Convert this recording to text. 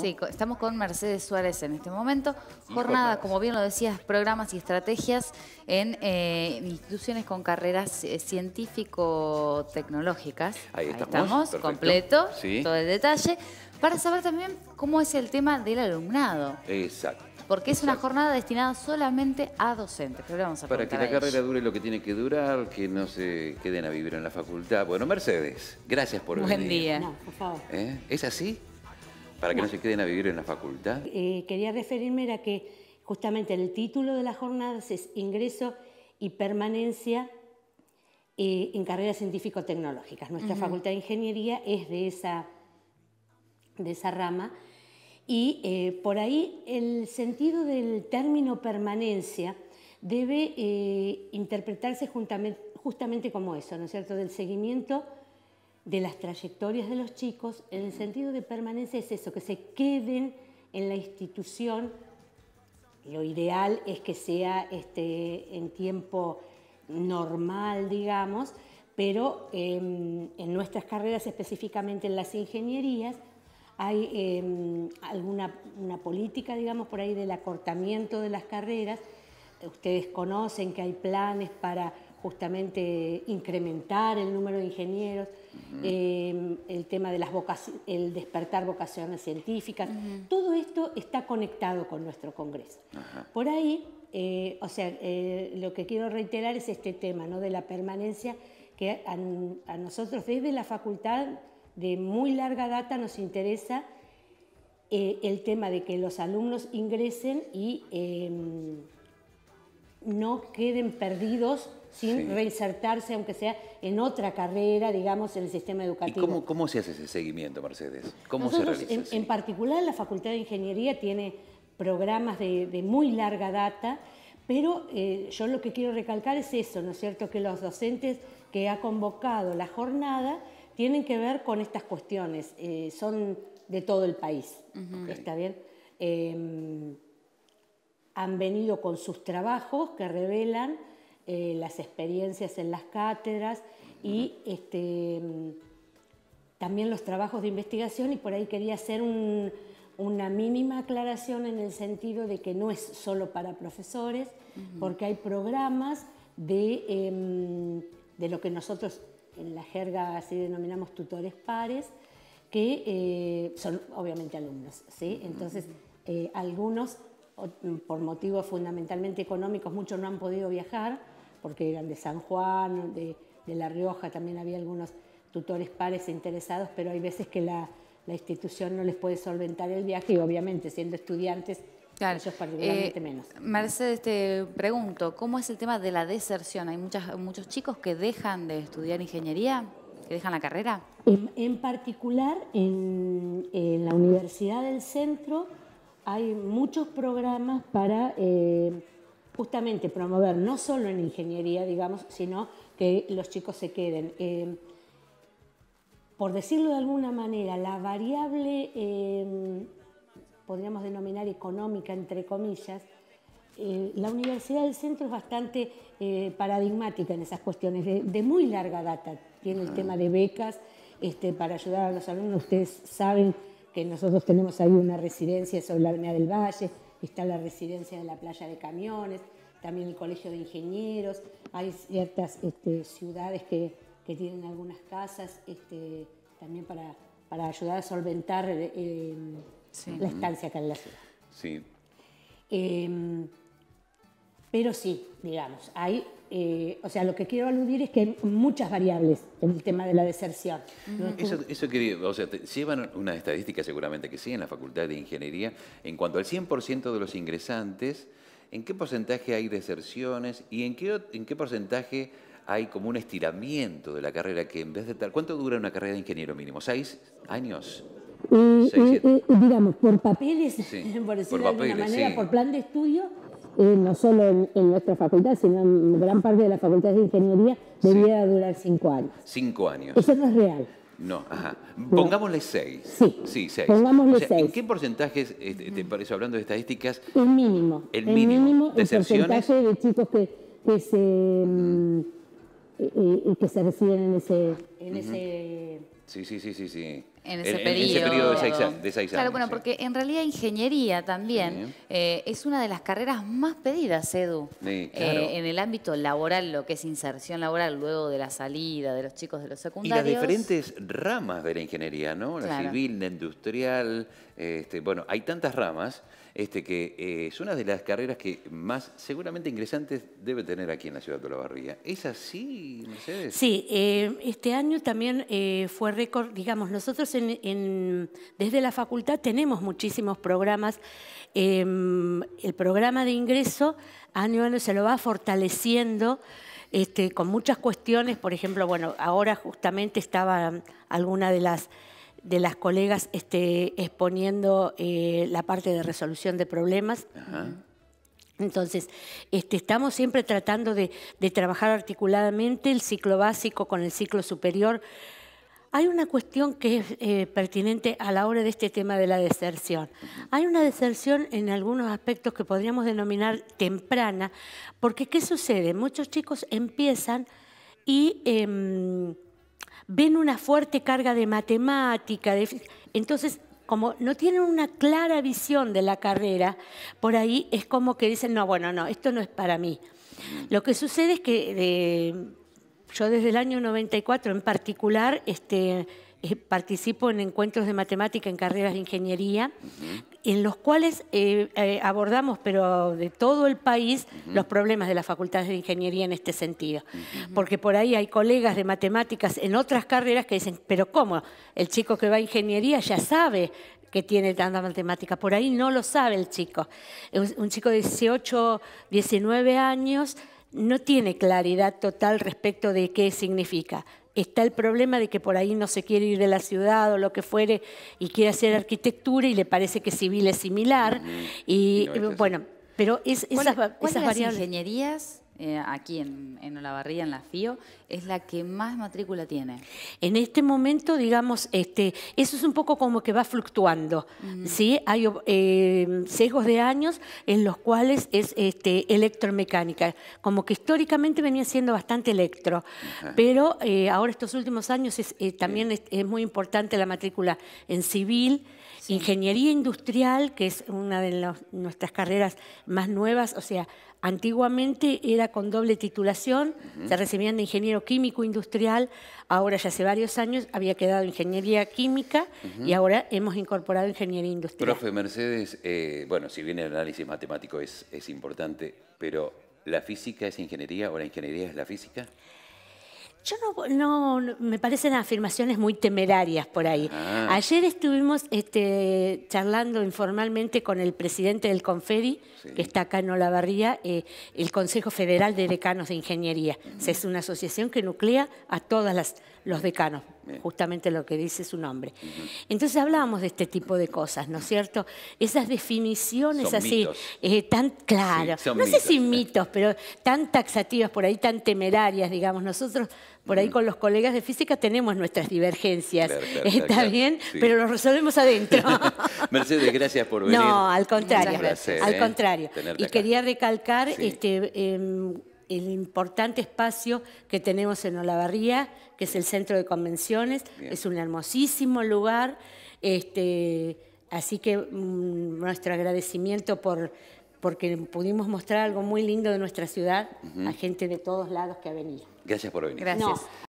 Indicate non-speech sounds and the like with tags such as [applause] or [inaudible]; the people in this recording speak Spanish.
Sí, estamos con Mercedes Suárez en este momento. jornada, como bien lo decías, programas y estrategias en eh, instituciones con carreras eh, científico-tecnológicas. Ahí estamos, Ahí estamos completo, todo el detalle. Para saber también cómo es el tema del alumnado. Exacto. Porque es una jornada destinada solamente a docentes. Pero Para que la carrera dure lo que tiene que durar, que no se queden a vivir en la facultad. Bueno, Mercedes, gracias por venir. Buen día. por favor. ¿Eh? ¿Es así? para que no, se queden a vivir en la facultad. Eh, quería referirme a que justamente el título de las jornadas es Ingreso y Permanencia eh, en Carreras Científico-Tecnológicas. Nuestra Facultad de Ingeniería es de esa, de esa rama. Y eh, por ahí el sentido del término permanencia debe interpretarse justamente como eso, ¿no es cierto?, del seguimiento de las trayectorias de los chicos en el sentido de permanencia es eso, que se queden en la institución. Lo ideal es que sea este, en tiempo normal, digamos, pero em, en nuestras carreras, específicamente en las ingenierías, hay em, alguna una política, digamos, por ahí del acortamiento de las carreras. Ustedes conocen que hay planes para justamente incrementar el número de ingenieros, eh, el tema de las el despertar vocaciones científicas, todo esto está conectado con nuestro Congreso. Por ahí, eh, o sea, eh, lo que quiero reiterar es este tema ¿no? de la permanencia que a, nosotros desde la facultad de muy larga data nos interesa el tema de que los alumnos ingresen y em, no queden perdidos sin reinsertarse, aunque sea en otra carrera, digamos, en el sistema educativo. ¿Y cómo, se hace ese seguimiento, Mercedes? ¿Cómo se realiza? En, particular, la Facultad de Ingeniería tiene programas de, muy larga data, pero eh, yo lo que quiero recalcar es eso, ¿no es cierto? Que los docentes que ha convocado la jornada tienen que ver con estas cuestiones, eh, son de todo el país, ¿está bien? Em, han venido con sus trabajos que revelan eh, las experiencias en las cátedras y este, también los trabajos de investigación y por ahí quería hacer una mínima aclaración en el sentido de que no es solo para profesores, porque hay programas em, de, lo que nosotros en la jerga así denominamos tutores pares, que eh, son obviamente alumnos, ¿sí? Entonces, eh, algunos, por motivos fundamentalmente económicos, muchos no han podido viajar, porque eran de San Juan, de, de La Rioja, también había algunos tutores pares interesados, pero hay veces que la, la institución no les puede solventar el viaje y obviamente siendo estudiantes Claro. Ellos particularmente eh, menos. Mercedes, te pregunto, ¿cómo es el tema de la deserción? ¿Hay muchos chicos que dejan de estudiar ingeniería? ¿Que dejan la carrera? En, particular, en, la Universidad del Centro hay muchos programas para eh, justamente promover no solo en ingeniería, digamos, sino que los chicos se queden. Eh, por decirlo de alguna manera, la variable, em, podríamos denominar económica, entre comillas, eh, la Universidad del Centro es bastante eh, paradigmática en esas cuestiones, de, muy larga data. Tiene el ah. tema de becas este, para ayudar a los alumnos. Ustedes saben que nosotros tenemos ahí una residencia sobre la Avenida del Valle, está la residencia de la playa de camiones, también el colegio de ingenieros, hay ciertas este, ciudades que, tienen algunas casas este, también para, para, ayudar a solventar eh, la estancia acá en la ciudad. Sí. Em, pero sí, digamos, hay eh, o sea, lo que quiero aludir es que hay muchas variables en el tema de la deserción. Eso, eso o sea, llevan una estadística seguramente que sí en la Facultad de Ingeniería, en cuanto al 100% de los ingresantes, ¿en qué porcentaje hay deserciones y en qué, en qué porcentaje hay como un estiramiento de la carrera que en vez de tal, ¿cuánto dura una carrera de ingeniero mínimo? ¿Seis años? Seis, digamos, por papeles, [laughs] por decirlo de alguna manera, por plan de estudio, eh, no solo en, nuestra facultad, sino en gran parte de la facultad de ingeniería, debiera durar cinco años. Cinco años. Eso no es real. No, ajá. Pongámosle seis. Sí. Sí, seis. Pongámosle seis. ¿En qué porcentajes, este, te este, parece, hablando de estadísticas? El mínimo. El mínimo. mínimo porcentaje de chicos que, que se. Eh, eh, que se reciben en ese. En ese Sí, sí, sí, sí, sí. En ese, periodo. de seis, claro, años. Claro, bueno, porque en realidad ingeniería también eh, es una de las carreras más pedidas, Edu. Eh, en el ámbito laboral, lo que es inserción laboral, luego de la salida de los chicos de los secundarios. Y las diferentes ramas de la ingeniería, ¿no? La civil, la industrial, este, bueno, hay tantas ramas este, que eh, es una de las carreras que más seguramente ingresantes debe tener aquí en la ciudad de Olavarría. ¿Es así, Mercedes? Sí, eh, este año también eh, fue récord, digamos, nosotros desde la facultad tenemos muchísimos programas. Em, el programa de ingreso año a año se lo va fortaleciendo. Este, con muchas cuestiones, por ejemplo, bueno, ahora justamente estaba alguna de las de las colegas exponiendo eh, la parte de resolución de problemas. Entonces, este, estamos siempre tratando de, trabajar articuladamente el ciclo básico con el ciclo superior. Hay una cuestión que es eh, pertinente a la hora de este tema de la deserción. Hay una deserción en algunos aspectos que podríamos denominar temprana, porque ¿qué sucede? Muchos chicos empiezan y... Em, ven una fuerte carga de matemática, entonces como no tienen una clara visión de la carrera, por ahí es como que dicen, no, bueno, no, esto no es para mí. Lo que sucede es que eh, yo desde el año 94 en particular este, eh, participo en encuentros de matemática en carreras de ingeniería, en los cuales eh, eh, abordamos, pero de todo el país, los problemas de las facultades de ingeniería en este sentido. Porque por ahí hay colegas de matemáticas en otras carreras que dicen, pero ¿cómo? El chico que va a ingeniería ya sabe que tiene tanta matemática. Por ahí no lo sabe el chico. Un, un chico de 18, 19 años no tiene claridad total respecto de qué significa está el problema de que por ahí no se quiere ir de la ciudad o lo que fuere y quiere hacer arquitectura y le parece que civil es similar. Y, eh, bueno, pero es, esas, ingenierías? Eh, aquí en, en, Olavarría, en la FIO, es la que más matrícula tiene. En este momento, digamos, este, eso es un poco como que va fluctuando. Mm. ¿sí? Hay eh, sesgos de años en los cuales es este, electromecánica, como que históricamente venía siendo bastante electro, pero eh, ahora estos últimos años también es muy importante la matrícula en civil. Ingeniería industrial, que es una de nuestras carreras más nuevas, o sea, antiguamente era con doble titulación, se recibían de ingeniero químico industrial, ahora ya hace varios años había quedado ingeniería química y ahora hemos incorporado ingeniería industrial. Profe Mercedes, eh, bueno, si bien el análisis matemático es, es importante, pero ¿la física es ingeniería o la ingeniería es la física? Yo no, no, me parecen afirmaciones muy temerarias por ahí. Ah. Ayer estuvimos este, charlando informalmente con el presidente del CONFERI, que está acá en Olavarría, eh, el Consejo Federal de Decanos de Ingeniería. es una asociación que nuclea a todas las los decanos, justamente lo que dice su nombre. Entonces hablábamos de este tipo de cosas, ¿no es cierto? Esas definiciones así, eh, tan claras, no sé si mitos, pero tan taxativas por ahí, tan temerarias, digamos. Nosotros por ahí con los colegas de física tenemos nuestras divergencias, ¿eh? está bien, pero lo resolvemos adentro. [laughs] Mercedes, gracias por venir. No, al contrario, al ¿eh? contrario. Y quería recalcar, este, em, el importante espacio que tenemos en Olavarría, que es el centro de convenciones. Es un hermosísimo lugar. Este, así que mm, nuestro agradecimiento por porque pudimos mostrar algo muy lindo de nuestra ciudad a gente de todos lados que ha venido. Gracias por venir. Gracias.